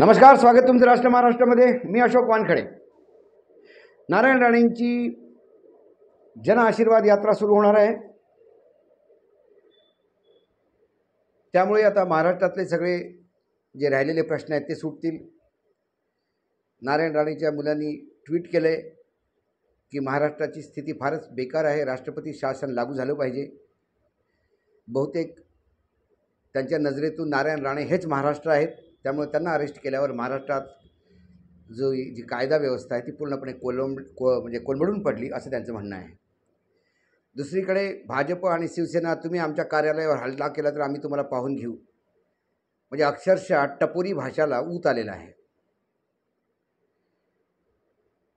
नमस्कार स्वागत तुमचं राष्ट्र महाराष्ट्रामध्ये मी अशोक वानखडे नारायण राणेंची जन आशीर्वाद यात्रा सुरू होणार आहे त्यामुळे आता महाराष्ट्रातले सगळे जे राहिलेले प्रश्न आहेत ते सुटतील नारायण राणेच्या मुलांनी ट्विट केलं आहे की महाराष्ट्राची स्थिती फारच बेकार आहे राष्ट्रपती शासन लागू झालं पाहिजे बहुतेक त्यांच्या नजरेतून नारायण राणे हेच महाराष्ट्र आहेत त्यामुळे त्यांना अरेस्ट केल्यावर महाराष्ट्रात जो जी कायदा व्यवस्था आहे ती पूर्णपणे कोलंब को म्हणजे कोलमडून पडली असं त्यांचं म्हणणं आहे दुसरीकडे भाजप आणि शिवसेना तुम्ही आमच्या कार्यालयावर हल्ला केला तर आम्ही तुम्हाला पाहून घेऊ म्हणजे अक्षरशः टपोरी भाषाला ऊत आलेला आहे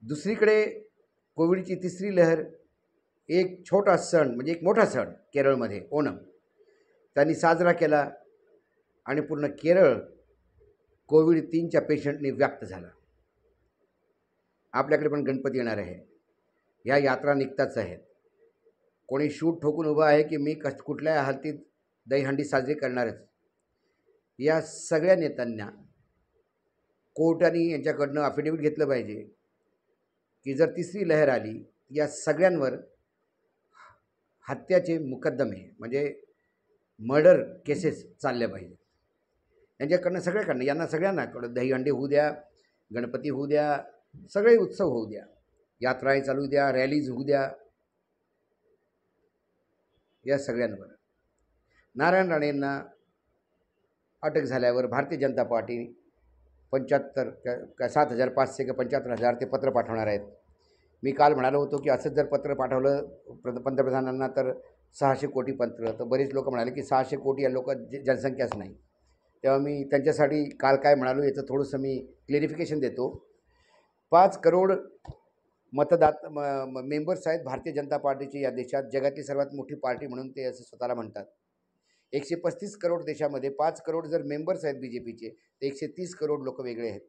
दुसरीकडे कोविडची तिसरी लहर एक छोटा सण म्हणजे एक मोठा सण केरळमध्ये ओणम त्यांनी साजरा केला आणि पूर्ण केरळ कोविड तीनच्या पेशंटने व्याप्त झाला आपल्याकडे पण गणपती येणार आहे ह्या यात्रा निघताच आहेत कोणी शूट ठोकून उभं आहे की मी कस कुठल्या हालतीत दहीहंडी साजरी करणारच या सगळ्या नेत्यांना कोर्टाने यांच्याकडनं अफिडेविट घेतलं पाहिजे की जर तिसरी लहर आली या सगळ्यांवर हत्याचे मुकद्दमे म्हणजे मर्डर केसेस चालल्या पाहिजे यांच्याकडनं सगळ्याकडनं यांना सगळ्यांना कडं दहीहंडी होऊ द्या गणपती होऊ द्या सगळे उत्सव होऊ द्या यात्राही चालू द्या रॅलीज होऊ द्या या सगळ्यांवर नारायण राणेंना अटक झाल्यावर भारतीय जनता पार्टी पंच्याहत्तर का सात हजार पाचशे का पंच्याहत्तर हजार ते पत्र पाठवणार आहेत मी काल म्हणालो होतो की असंच जर पत्र पाठवलं पंतप्रधानांना तर सहाशे कोटी पत्र तर बरेच लोक म्हणाले की सहाशे कोटी या लोक जनसंख्याच नाही तेव्हा मी त्यांच्यासाठी काल काय म्हणालो याचं थोडंसं मी क्लेरिफिकेशन देतो पाच करोड मतदात मेंबर्स आहेत भारतीय जनता पार्टीची या देशात जगातली सर्वात मोठी पार्टी म्हणून ते असं स्वतःला म्हणतात एकशे पस्तीस करोड देशामध्ये पाच करोड जर मेंबर्स आहेत बी जे पीचे तर एकशे तीस करोड लोक वेगळे आहेत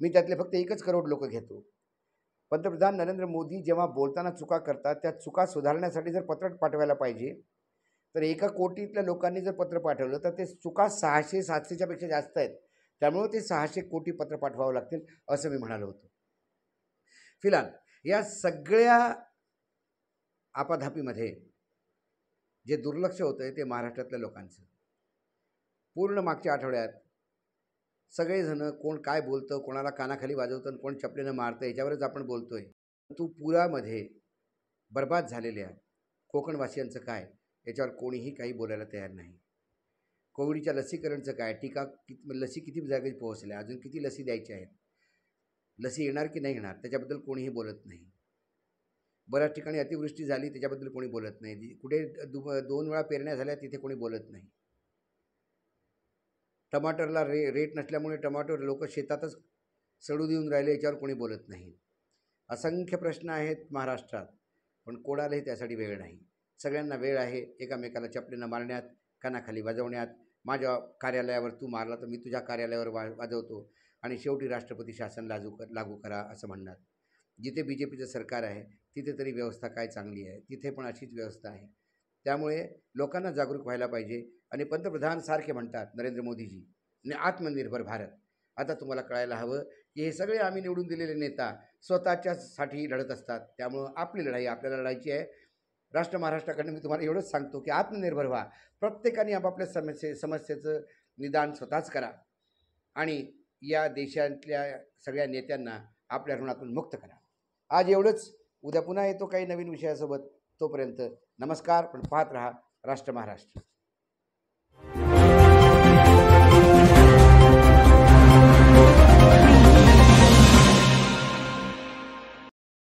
मी त्यातले फक्त एकच करोड लोक घेतो पंतप्रधान नरेंद्र मोदी जेव्हा बोलताना चुका करतात त्या चुका सुधारण्यासाठी जर पत्रक पाठवायला पाहिजे तर एका कोटीतल्या लोकांनी जर पत्र पाठवलं तर ते चुका सहाशे सातशेच्या पेक्षा जास्त आहेत त्यामुळं ते सहाशे कोटी पत्र पाठवावं लागतील असं मी म्हणालो होतो फिलहाल या सगळ्या आपाधापीमध्ये जे दुर्लक्ष होतं आहे ते महाराष्ट्रातल्या लोकांचं पूर्ण मागच्या आठवड्यात सगळेजणं कोण काय बोलतं कोणाला कानाखाली वाजवतं आणि कोण चपलेनं मारतं याच्यावरच आपण बोलतो आहे तू पुरामध्ये बर्बाद झालेल्या कोकणवासियांचं काय याच्यावर कोणीही काही बोलायला तयार नाही कोविडच्या लसीकरणचं काय टीका किती लसी किती जागेत पोहोचल्या अजून किती लसी द्यायच्या आहेत लसी येणार की नाही येणार त्याच्याबद्दल कोणीही बोलत नाही बऱ्याच ठिकाणी अतिवृष्टी झाली त्याच्याबद्दल कोणी बोलत नाही कुठे दु दोन वेळा पेरण्या झाल्या तिथे कोणी बोलत नाही टमाटरला रे रेट नसल्यामुळे टमाटर लोक शेतातच सडू देऊन राहिले याच्यावर कोणी बोलत नाही असंख्य प्रश्न आहेत महाराष्ट्रात पण कोणालाही त्यासाठी वेळ नाही सगळ्यांना वेळ आहे एकामेकाला चपलीनं मारण्यात कानाखाली वाजवण्यात माझ्या कार्यालयावर तू मारला तर मी तुझ्या कार्यालयावर वा वाजवतो आणि शेवटी राष्ट्रपती शासन लागू कर लागू करा असं म्हणणार जिथे बी जे पीचं सरकार आहे तिथे तरी व्यवस्था काय चांगली आहे तिथे पण अशीच व्यवस्था आहे त्यामुळे लोकांना जागरूक व्हायला पाहिजे आणि पंतप्रधान सारखे म्हणतात नरेंद्र मोदीजी आणि आत्मनिर्भर भारत आता तुम्हाला कळायला हवं की हे सगळे आम्ही निवडून दिलेले नेता स्वतःच्यासाठी लढत असतात त्यामुळं आपली लढाई आपल्याला लढायची आहे राष्ट्र महाराष्ट्राकडनं मी तुम्हाला एवढंच सांगतो की आत्मनिर्भर व्हा प्रत्येकाने आपापल्या समस्ये समस्येचं निदान स्वतःच करा आणि या देशातल्या सगळ्या नेत्यांना आपल्या ऋणातून मुक्त करा आज एवढंच उद्या पुन्हा येतो काही नवीन विषयासोबत तोपर्यंत नमस्कार पण पाहत रहा राष्ट्र महाराष्ट्र